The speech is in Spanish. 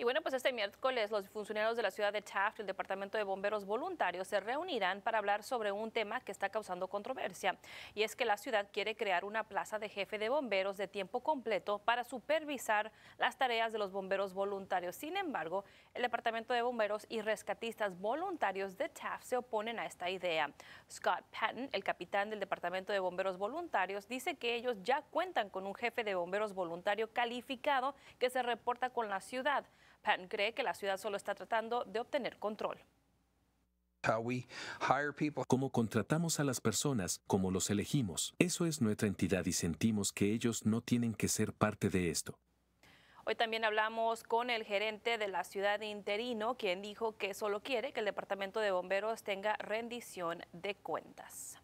Y bueno, pues este miércoles los funcionarios de la ciudad de Taft, el Departamento de Bomberos Voluntarios, se reunirán para hablar sobre un tema que está causando controversia. Y es que la ciudad quiere crear una plaza de jefe de bomberos de tiempo completo para supervisar las tareas de los bomberos voluntarios. Sin embargo, el Departamento de Bomberos y rescatistas voluntarios de Taft se oponen a esta idea. Scott Patton, el capitán del Departamento de Bomberos Voluntarios, dice que ellos ya cuentan con un jefe de bomberos voluntario calificado que se reporta con la ciudad. Patton cree que la ciudad solo está tratando de obtener control. Como contratamos a las personas, cómo los elegimos. Eso es nuestra entidad y sentimos que ellos no tienen que ser parte de esto. Hoy también hablamos con el gerente de la ciudad interino, quien dijo que solo quiere que el Departamento de Bomberos tenga rendición de cuentas.